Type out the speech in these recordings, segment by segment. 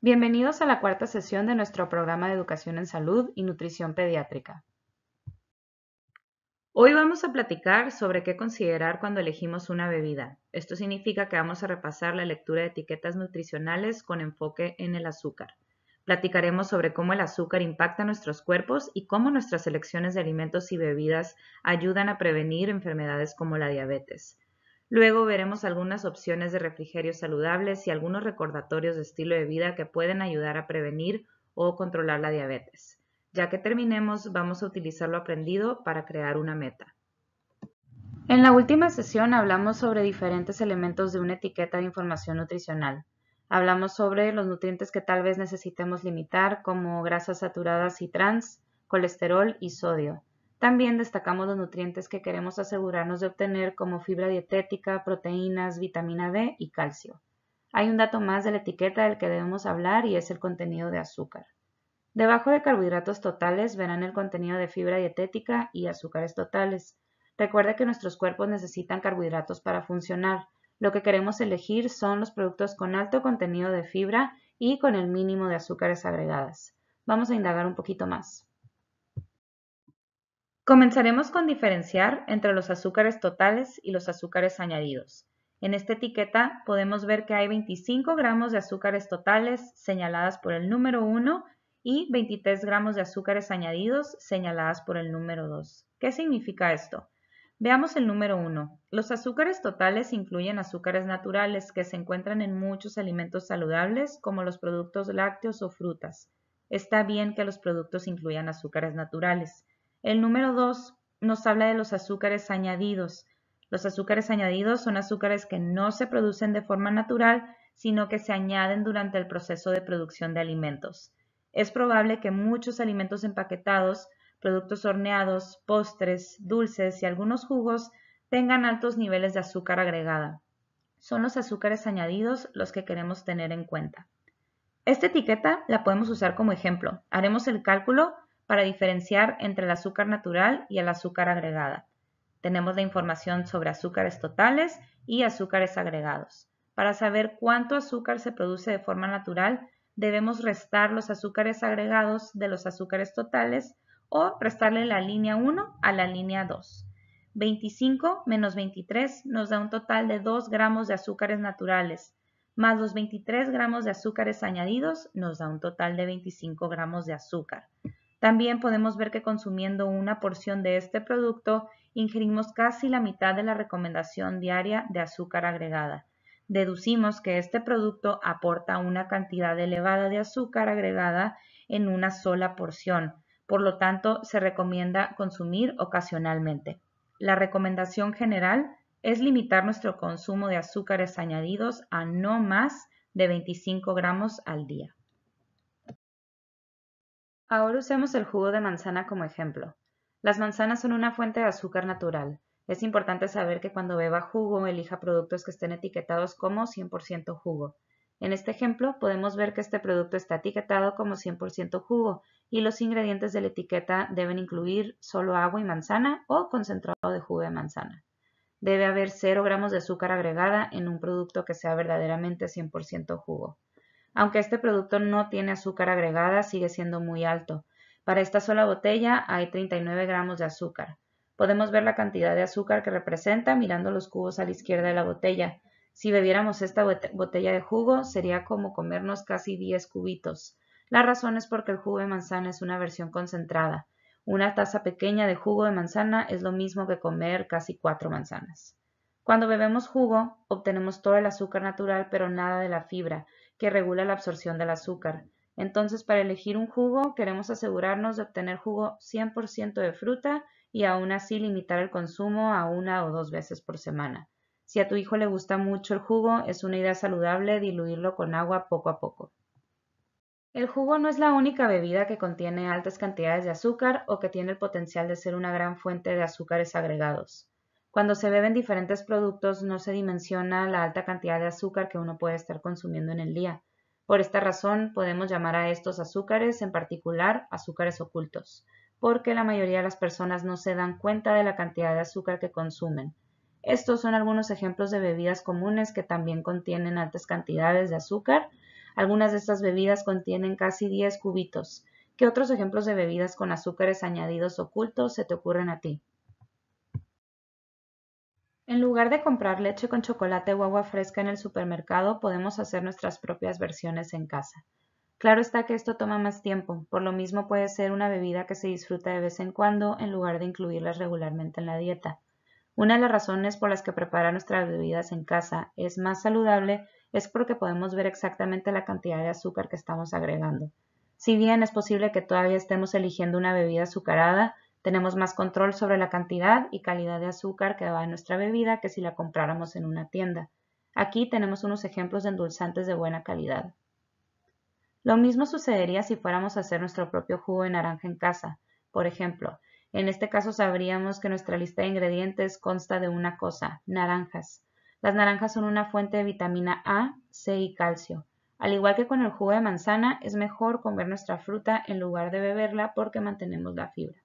Bienvenidos a la cuarta sesión de nuestro programa de Educación en Salud y Nutrición Pediátrica. Hoy vamos a platicar sobre qué considerar cuando elegimos una bebida. Esto significa que vamos a repasar la lectura de etiquetas nutricionales con enfoque en el azúcar. Platicaremos sobre cómo el azúcar impacta nuestros cuerpos y cómo nuestras elecciones de alimentos y bebidas ayudan a prevenir enfermedades como la diabetes. Luego veremos algunas opciones de refrigerios saludables y algunos recordatorios de estilo de vida que pueden ayudar a prevenir o controlar la diabetes. Ya que terminemos, vamos a utilizar lo aprendido para crear una meta. En la última sesión hablamos sobre diferentes elementos de una etiqueta de información nutricional. Hablamos sobre los nutrientes que tal vez necesitemos limitar como grasas saturadas y trans, colesterol y sodio. También destacamos los nutrientes que queremos asegurarnos de obtener como fibra dietética, proteínas, vitamina D y calcio. Hay un dato más de la etiqueta del que debemos hablar y es el contenido de azúcar. Debajo de carbohidratos totales verán el contenido de fibra dietética y azúcares totales. Recuerda que nuestros cuerpos necesitan carbohidratos para funcionar. Lo que queremos elegir son los productos con alto contenido de fibra y con el mínimo de azúcares agregadas. Vamos a indagar un poquito más. Comenzaremos con diferenciar entre los azúcares totales y los azúcares añadidos. En esta etiqueta podemos ver que hay 25 gramos de azúcares totales señaladas por el número 1 y 23 gramos de azúcares añadidos señaladas por el número 2. ¿Qué significa esto? Veamos el número 1. Los azúcares totales incluyen azúcares naturales que se encuentran en muchos alimentos saludables como los productos lácteos o frutas. Está bien que los productos incluyan azúcares naturales. El número 2 nos habla de los azúcares añadidos. Los azúcares añadidos son azúcares que no se producen de forma natural, sino que se añaden durante el proceso de producción de alimentos. Es probable que muchos alimentos empaquetados, productos horneados, postres, dulces y algunos jugos tengan altos niveles de azúcar agregada. Son los azúcares añadidos los que queremos tener en cuenta. Esta etiqueta la podemos usar como ejemplo. Haremos el cálculo para diferenciar entre el azúcar natural y el azúcar agregada. Tenemos la información sobre azúcares totales y azúcares agregados. Para saber cuánto azúcar se produce de forma natural, debemos restar los azúcares agregados de los azúcares totales o restarle la línea 1 a la línea 2. 25 menos 23 nos da un total de 2 gramos de azúcares naturales, más los 23 gramos de azúcares añadidos nos da un total de 25 gramos de azúcar. También podemos ver que consumiendo una porción de este producto ingerimos casi la mitad de la recomendación diaria de azúcar agregada. Deducimos que este producto aporta una cantidad elevada de azúcar agregada en una sola porción, por lo tanto se recomienda consumir ocasionalmente. La recomendación general es limitar nuestro consumo de azúcares añadidos a no más de 25 gramos al día. Ahora usemos el jugo de manzana como ejemplo. Las manzanas son una fuente de azúcar natural. Es importante saber que cuando beba jugo elija productos que estén etiquetados como 100% jugo. En este ejemplo podemos ver que este producto está etiquetado como 100% jugo y los ingredientes de la etiqueta deben incluir solo agua y manzana o concentrado de jugo de manzana. Debe haber 0 gramos de azúcar agregada en un producto que sea verdaderamente 100% jugo. Aunque este producto no tiene azúcar agregada, sigue siendo muy alto. Para esta sola botella hay 39 gramos de azúcar. Podemos ver la cantidad de azúcar que representa mirando los cubos a la izquierda de la botella. Si bebiéramos esta botella de jugo, sería como comernos casi 10 cubitos. La razón es porque el jugo de manzana es una versión concentrada. Una taza pequeña de jugo de manzana es lo mismo que comer casi 4 manzanas. Cuando bebemos jugo, obtenemos todo el azúcar natural, pero nada de la fibra, que regula la absorción del azúcar. Entonces, para elegir un jugo, queremos asegurarnos de obtener jugo 100% de fruta y aún así limitar el consumo a una o dos veces por semana. Si a tu hijo le gusta mucho el jugo, es una idea saludable diluirlo con agua poco a poco. El jugo no es la única bebida que contiene altas cantidades de azúcar o que tiene el potencial de ser una gran fuente de azúcares agregados. Cuando se beben diferentes productos no se dimensiona la alta cantidad de azúcar que uno puede estar consumiendo en el día. Por esta razón podemos llamar a estos azúcares en particular azúcares ocultos, porque la mayoría de las personas no se dan cuenta de la cantidad de azúcar que consumen. Estos son algunos ejemplos de bebidas comunes que también contienen altas cantidades de azúcar. Algunas de estas bebidas contienen casi 10 cubitos. ¿Qué otros ejemplos de bebidas con azúcares añadidos ocultos se te ocurren a ti? En lugar de comprar leche con chocolate o agua fresca en el supermercado, podemos hacer nuestras propias versiones en casa. Claro está que esto toma más tiempo, por lo mismo puede ser una bebida que se disfruta de vez en cuando en lugar de incluirlas regularmente en la dieta. Una de las razones por las que preparar nuestras bebidas en casa es más saludable es porque podemos ver exactamente la cantidad de azúcar que estamos agregando. Si bien es posible que todavía estemos eligiendo una bebida azucarada, tenemos más control sobre la cantidad y calidad de azúcar que va en nuestra bebida que si la compráramos en una tienda. Aquí tenemos unos ejemplos de endulzantes de buena calidad. Lo mismo sucedería si fuéramos a hacer nuestro propio jugo de naranja en casa. Por ejemplo, en este caso sabríamos que nuestra lista de ingredientes consta de una cosa, naranjas. Las naranjas son una fuente de vitamina A, C y calcio. Al igual que con el jugo de manzana, es mejor comer nuestra fruta en lugar de beberla porque mantenemos la fibra.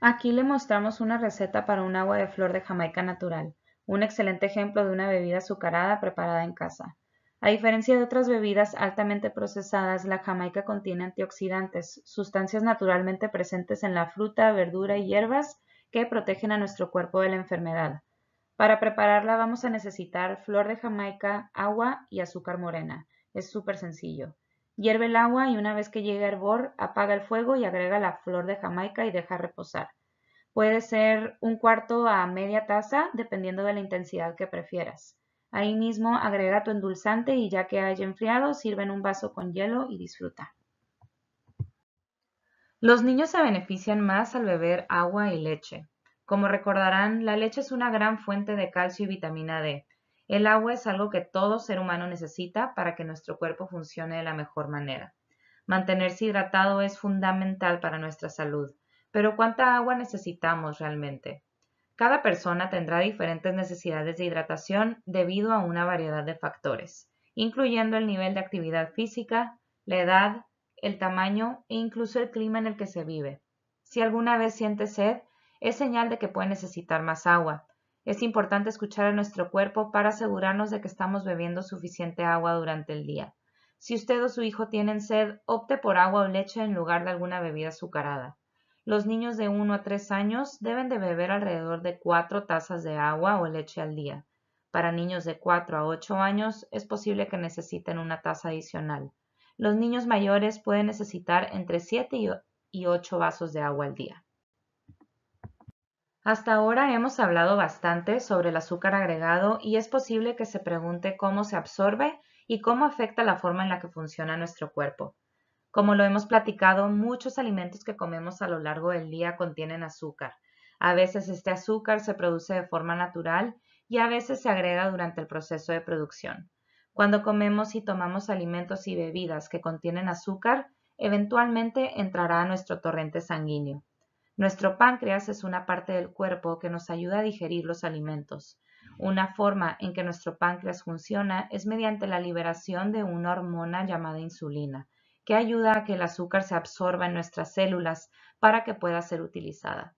Aquí le mostramos una receta para un agua de flor de jamaica natural, un excelente ejemplo de una bebida azucarada preparada en casa. A diferencia de otras bebidas altamente procesadas, la jamaica contiene antioxidantes, sustancias naturalmente presentes en la fruta, verdura y hierbas que protegen a nuestro cuerpo de la enfermedad. Para prepararla vamos a necesitar flor de jamaica, agua y azúcar morena. Es súper sencillo. Hierve el agua y una vez que llegue a hervor, apaga el fuego y agrega la flor de Jamaica y deja reposar. Puede ser un cuarto a media taza, dependiendo de la intensidad que prefieras. Ahí mismo agrega tu endulzante y ya que haya enfriado, sirve en un vaso con hielo y disfruta. Los niños se benefician más al beber agua y leche. Como recordarán, la leche es una gran fuente de calcio y vitamina D, el agua es algo que todo ser humano necesita para que nuestro cuerpo funcione de la mejor manera. Mantenerse hidratado es fundamental para nuestra salud, pero ¿cuánta agua necesitamos realmente? Cada persona tendrá diferentes necesidades de hidratación debido a una variedad de factores, incluyendo el nivel de actividad física, la edad, el tamaño e incluso el clima en el que se vive. Si alguna vez siente sed, es señal de que puede necesitar más agua, es importante escuchar a nuestro cuerpo para asegurarnos de que estamos bebiendo suficiente agua durante el día. Si usted o su hijo tienen sed, opte por agua o leche en lugar de alguna bebida azucarada. Los niños de 1 a 3 años deben de beber alrededor de 4 tazas de agua o leche al día. Para niños de 4 a 8 años es posible que necesiten una taza adicional. Los niños mayores pueden necesitar entre 7 y 8 vasos de agua al día. Hasta ahora hemos hablado bastante sobre el azúcar agregado y es posible que se pregunte cómo se absorbe y cómo afecta la forma en la que funciona nuestro cuerpo. Como lo hemos platicado, muchos alimentos que comemos a lo largo del día contienen azúcar. A veces este azúcar se produce de forma natural y a veces se agrega durante el proceso de producción. Cuando comemos y tomamos alimentos y bebidas que contienen azúcar, eventualmente entrará a nuestro torrente sanguíneo. Nuestro páncreas es una parte del cuerpo que nos ayuda a digerir los alimentos. Una forma en que nuestro páncreas funciona es mediante la liberación de una hormona llamada insulina, que ayuda a que el azúcar se absorba en nuestras células para que pueda ser utilizada.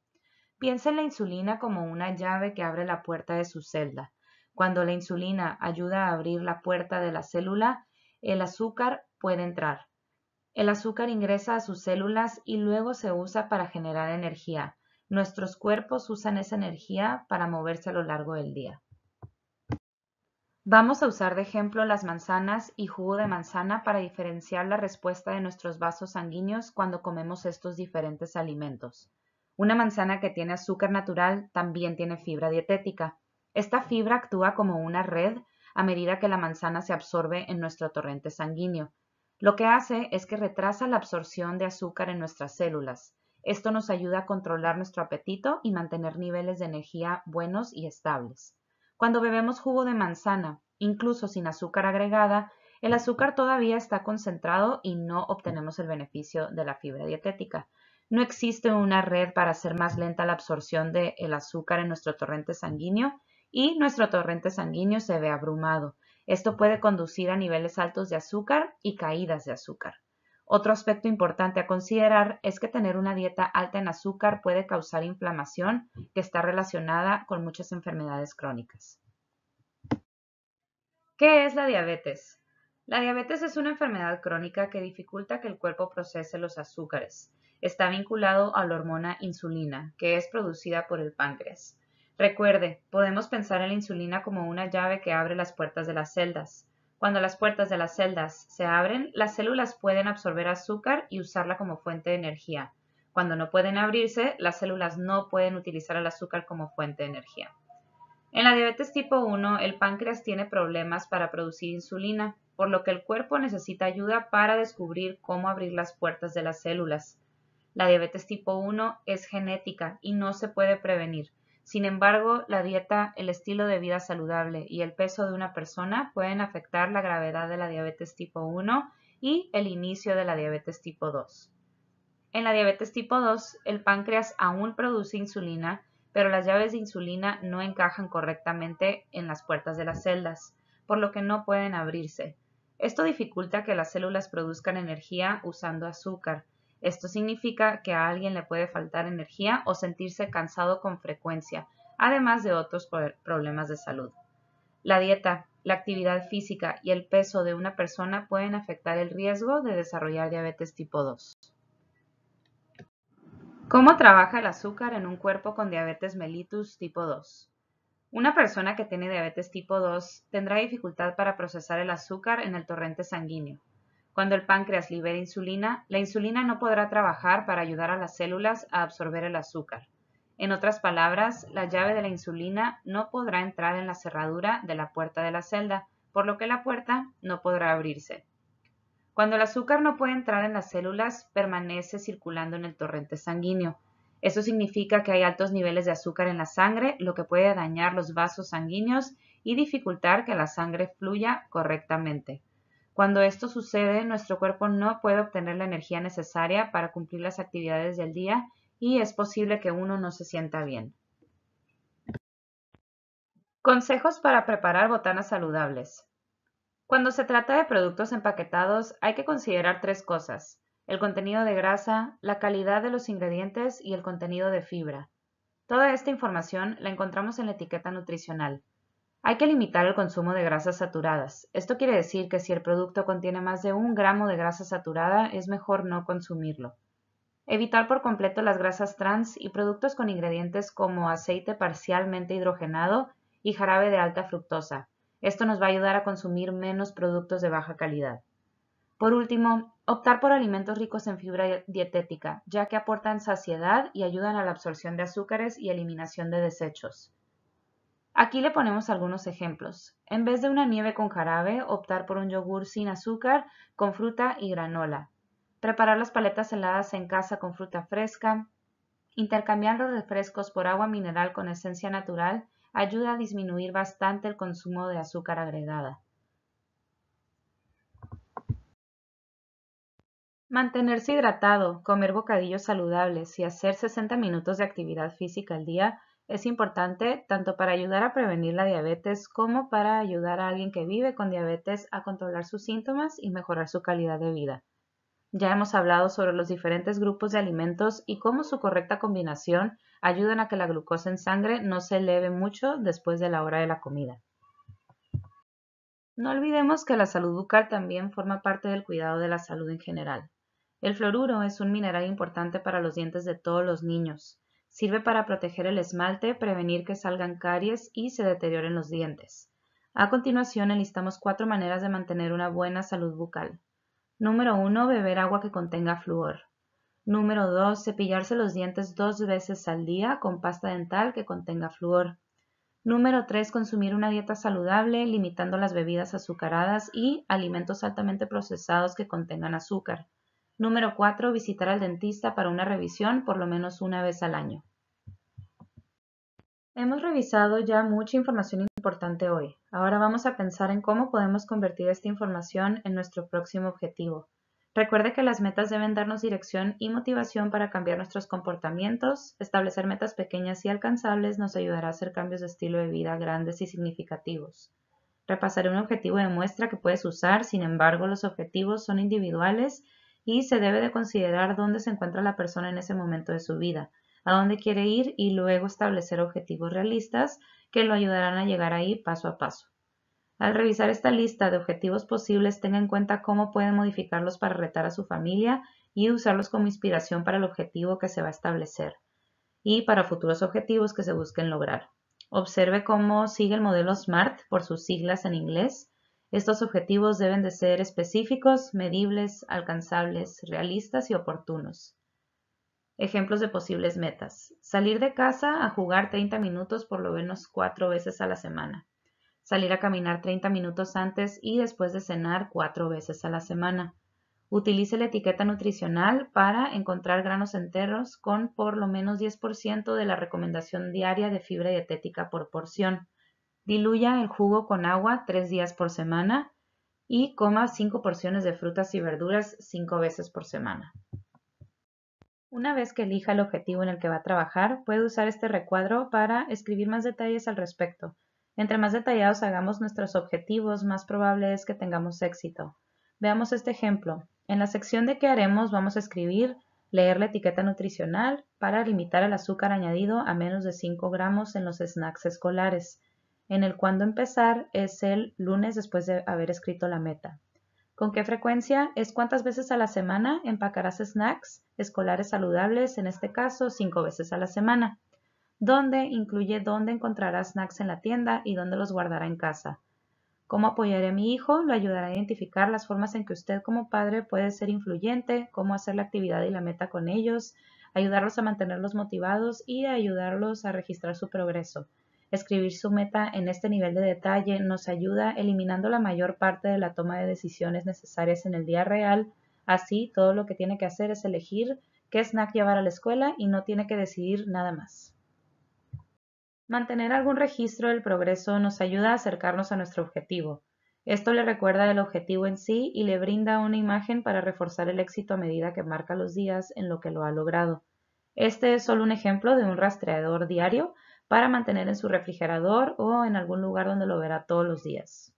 Piensa en la insulina como una llave que abre la puerta de su celda. Cuando la insulina ayuda a abrir la puerta de la célula, el azúcar puede entrar. El azúcar ingresa a sus células y luego se usa para generar energía. Nuestros cuerpos usan esa energía para moverse a lo largo del día. Vamos a usar de ejemplo las manzanas y jugo de manzana para diferenciar la respuesta de nuestros vasos sanguíneos cuando comemos estos diferentes alimentos. Una manzana que tiene azúcar natural también tiene fibra dietética. Esta fibra actúa como una red a medida que la manzana se absorbe en nuestro torrente sanguíneo. Lo que hace es que retrasa la absorción de azúcar en nuestras células. Esto nos ayuda a controlar nuestro apetito y mantener niveles de energía buenos y estables. Cuando bebemos jugo de manzana, incluso sin azúcar agregada, el azúcar todavía está concentrado y no obtenemos el beneficio de la fibra dietética. No existe una red para hacer más lenta la absorción del azúcar en nuestro torrente sanguíneo y nuestro torrente sanguíneo se ve abrumado. Esto puede conducir a niveles altos de azúcar y caídas de azúcar. Otro aspecto importante a considerar es que tener una dieta alta en azúcar puede causar inflamación que está relacionada con muchas enfermedades crónicas. ¿Qué es la diabetes? La diabetes es una enfermedad crónica que dificulta que el cuerpo procese los azúcares. Está vinculado a la hormona insulina, que es producida por el páncreas. Recuerde, podemos pensar en la insulina como una llave que abre las puertas de las celdas. Cuando las puertas de las celdas se abren, las células pueden absorber azúcar y usarla como fuente de energía. Cuando no pueden abrirse, las células no pueden utilizar el azúcar como fuente de energía. En la diabetes tipo 1, el páncreas tiene problemas para producir insulina, por lo que el cuerpo necesita ayuda para descubrir cómo abrir las puertas de las células. La diabetes tipo 1 es genética y no se puede prevenir. Sin embargo, la dieta, el estilo de vida saludable y el peso de una persona pueden afectar la gravedad de la diabetes tipo 1 y el inicio de la diabetes tipo 2. En la diabetes tipo 2, el páncreas aún produce insulina, pero las llaves de insulina no encajan correctamente en las puertas de las celdas, por lo que no pueden abrirse. Esto dificulta que las células produzcan energía usando azúcar, esto significa que a alguien le puede faltar energía o sentirse cansado con frecuencia, además de otros problemas de salud. La dieta, la actividad física y el peso de una persona pueden afectar el riesgo de desarrollar diabetes tipo 2. ¿Cómo trabaja el azúcar en un cuerpo con diabetes mellitus tipo 2? Una persona que tiene diabetes tipo 2 tendrá dificultad para procesar el azúcar en el torrente sanguíneo, cuando el páncreas libera insulina, la insulina no podrá trabajar para ayudar a las células a absorber el azúcar. En otras palabras, la llave de la insulina no podrá entrar en la cerradura de la puerta de la celda, por lo que la puerta no podrá abrirse. Cuando el azúcar no puede entrar en las células, permanece circulando en el torrente sanguíneo. Eso significa que hay altos niveles de azúcar en la sangre, lo que puede dañar los vasos sanguíneos y dificultar que la sangre fluya correctamente. Cuando esto sucede, nuestro cuerpo no puede obtener la energía necesaria para cumplir las actividades del día y es posible que uno no se sienta bien. Consejos para preparar botanas saludables. Cuando se trata de productos empaquetados, hay que considerar tres cosas, el contenido de grasa, la calidad de los ingredientes y el contenido de fibra. Toda esta información la encontramos en la etiqueta nutricional. Hay que limitar el consumo de grasas saturadas. Esto quiere decir que si el producto contiene más de un gramo de grasa saturada, es mejor no consumirlo. Evitar por completo las grasas trans y productos con ingredientes como aceite parcialmente hidrogenado y jarabe de alta fructosa. Esto nos va a ayudar a consumir menos productos de baja calidad. Por último, optar por alimentos ricos en fibra dietética, ya que aportan saciedad y ayudan a la absorción de azúcares y eliminación de desechos. Aquí le ponemos algunos ejemplos. En vez de una nieve con jarabe, optar por un yogur sin azúcar, con fruta y granola. Preparar las paletas heladas en casa con fruta fresca. Intercambiar los refrescos por agua mineral con esencia natural ayuda a disminuir bastante el consumo de azúcar agregada. Mantenerse hidratado, comer bocadillos saludables y hacer 60 minutos de actividad física al día es importante tanto para ayudar a prevenir la diabetes como para ayudar a alguien que vive con diabetes a controlar sus síntomas y mejorar su calidad de vida. Ya hemos hablado sobre los diferentes grupos de alimentos y cómo su correcta combinación ayudan a que la glucosa en sangre no se eleve mucho después de la hora de la comida. No olvidemos que la salud bucal también forma parte del cuidado de la salud en general. El fluoruro es un mineral importante para los dientes de todos los niños. Sirve para proteger el esmalte, prevenir que salgan caries y se deterioren los dientes. A continuación enlistamos cuatro maneras de mantener una buena salud bucal. Número 1. Beber agua que contenga flúor. Número 2. Cepillarse los dientes dos veces al día con pasta dental que contenga flúor. Número 3. Consumir una dieta saludable, limitando las bebidas azucaradas y alimentos altamente procesados que contengan azúcar. Número 4. Visitar al dentista para una revisión por lo menos una vez al año. Hemos revisado ya mucha información importante hoy. Ahora vamos a pensar en cómo podemos convertir esta información en nuestro próximo objetivo. Recuerde que las metas deben darnos dirección y motivación para cambiar nuestros comportamientos. Establecer metas pequeñas y alcanzables nos ayudará a hacer cambios de estilo de vida grandes y significativos. Repasaré un objetivo de muestra que puedes usar, sin embargo, los objetivos son individuales y se debe de considerar dónde se encuentra la persona en ese momento de su vida, a dónde quiere ir y luego establecer objetivos realistas que lo ayudarán a llegar ahí paso a paso. Al revisar esta lista de objetivos posibles, tenga en cuenta cómo pueden modificarlos para retar a su familia y usarlos como inspiración para el objetivo que se va a establecer y para futuros objetivos que se busquen lograr. Observe cómo sigue el modelo SMART por sus siglas en inglés estos objetivos deben de ser específicos, medibles, alcanzables, realistas y oportunos. Ejemplos de posibles metas. Salir de casa a jugar 30 minutos por lo menos cuatro veces a la semana. Salir a caminar 30 minutos antes y después de cenar cuatro veces a la semana. Utilice la etiqueta nutricional para encontrar granos enteros con por lo menos 10% de la recomendación diaria de fibra dietética por porción. Diluya el jugo con agua tres días por semana y coma cinco porciones de frutas y verduras cinco veces por semana. Una vez que elija el objetivo en el que va a trabajar, puede usar este recuadro para escribir más detalles al respecto. Entre más detallados hagamos nuestros objetivos, más probable es que tengamos éxito. Veamos este ejemplo. En la sección de qué haremos vamos a escribir leer la etiqueta nutricional para limitar el azúcar añadido a menos de 5 gramos en los snacks escolares en el cuándo empezar es el lunes después de haber escrito la meta. ¿Con qué frecuencia? Es cuántas veces a la semana empacarás snacks escolares saludables, en este caso cinco veces a la semana. Dónde incluye dónde encontrarás snacks en la tienda y dónde los guardará en casa. Cómo apoyaré a mi hijo lo ayudará a identificar las formas en que usted como padre puede ser influyente, cómo hacer la actividad y la meta con ellos, ayudarlos a mantenerlos motivados y ayudarlos a registrar su progreso. Escribir su meta en este nivel de detalle nos ayuda eliminando la mayor parte de la toma de decisiones necesarias en el día real. Así, todo lo que tiene que hacer es elegir qué snack llevar a la escuela y no tiene que decidir nada más. Mantener algún registro del progreso nos ayuda a acercarnos a nuestro objetivo. Esto le recuerda el objetivo en sí y le brinda una imagen para reforzar el éxito a medida que marca los días en lo que lo ha logrado. Este es solo un ejemplo de un rastreador diario, para mantener en su refrigerador o en algún lugar donde lo verá todos los días.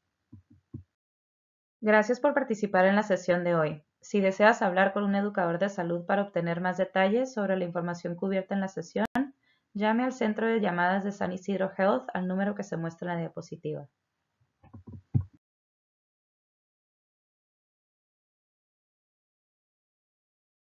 Gracias por participar en la sesión de hoy. Si deseas hablar con un educador de salud para obtener más detalles sobre la información cubierta en la sesión, llame al Centro de Llamadas de San Isidro Health al número que se muestra en la diapositiva.